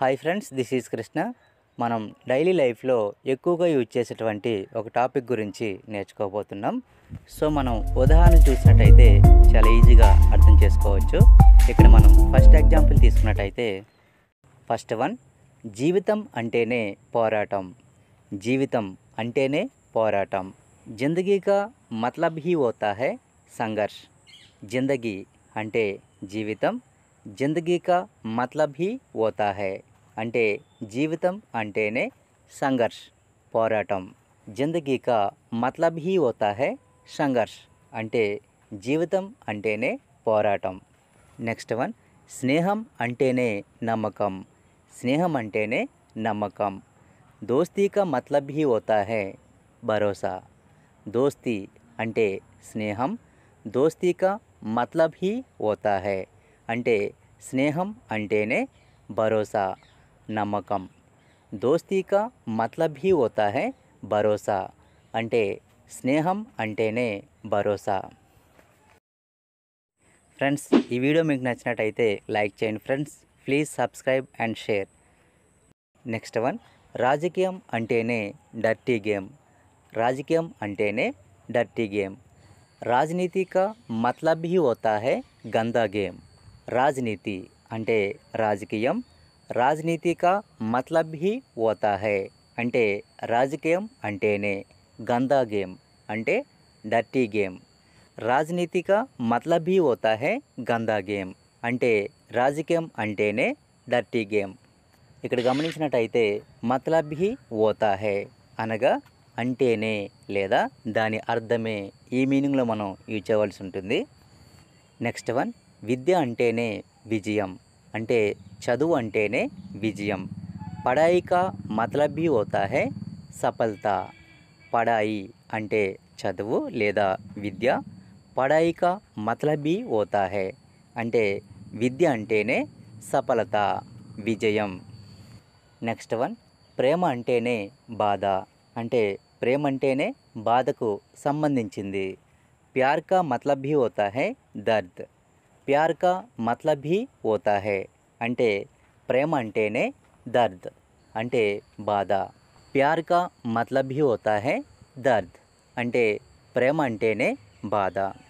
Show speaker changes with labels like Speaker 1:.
Speaker 1: hi friends this is Krishna మనం daily లైఫ్లో ఎక్కువగా యూజ్ చేసేటువంటి ఒక టాపిక్ గురించి నేర్చుకోబోతున్నాం సో మనం ఉదాహరణ చూసినట్టయితే చాలా ఈజీగా అర్థం చేసుకోవచ్చు ఇక్కడ మనం ఫస్ట్ ఎగ్జాంపుల్ తీసుకున్నట్టయితే ఫస్ట్ వన్ జీవితం అంటేనే పోరాటం జీవితం అంటేనే పోరాటం జిందగీ కా మతలబ్ హీ ఓతా హే సంఘర్ష్ జిందగీ అంటే జీవితం జిందగీ కా మతలబ్ హీ ఓతా హే अंटे जीवित अंटे संघर्ष पोराटम जिंदगी का मतलब ही होता है संघर्ष अंटे जीवित अंटे पोराटम नैक्स्ट वन स्नेह अंटे नमक स्नेहमंटे नमक दोस्ती का मतलब ही होता है भरोसा दोस्ती अंटे स्नेहम दोस्ती का मतलब ही होता है अंटे स्नेह अंटे भरोसा నమ్మకం దోస్తీ కా మతలబ్ హీ హోతా హై భరోసా అంటే స్నేహం అంటేనే భరోసా ఫ్రెండ్స్ ఈ వీడియో మీకు నచ్చినట్టయితే లైక్ చేయండి friends please subscribe and share next one రాజకీయం అంటేనే డర్టీ గేమ్ రాజకీయం అంటేనే డర్టీ గేమ్ రాజనీతి కా మతలబ్ హీ హోతా హై గందా గేమ్ రాజనీతి అంటే రాజకీయం రాజనీతి కా మతలబ్ హీ ఓతా హై అంటే రాజకీయం అంటేనే గందా గేమ్ అంటే డర్టీ గేమ్ రాజనీతి కా మతలబ్ హీ ఓతా హై గందా గేమ్ అంటే రాజకీయం అంటేనే డర్టీ గేమ్ ఇక్కడ గమనించినట్టయితే మతలబ్ హీ ఓతా హై అనగా అంటేనే లేదా దాని అర్థమే ఈ మీనింగ్లో మనం యూజ్ చేయవలసి ఉంటుంది నెక్స్ట్ వన్ విద్య అంటేనే విజయం అంటే చదువు అంటేనే విజయం పడాయి కా మతలబీ ఓతా హే సఫలత పడాయి అంటే చదువు లేదా విద్య పడాయి కా మతలబీ ఓతా హే అంటే విద్య అంటేనే సఫలత విజయం నెక్స్ట్ వన్ ప్రేమ అంటేనే బాధ అంటే ప్రేమ అంటేనే బాధకు సంబంధించింది ప్యార్ కా మతలబ్ హీ హోతా దర్ద్ प्यार का मतलब भी होता है अंटे प्रेम अंटे ने दर्द अंटे बाधा प्यार का मतलब भी होता है दर्द अंटे प्रेम अंटे ने बाधा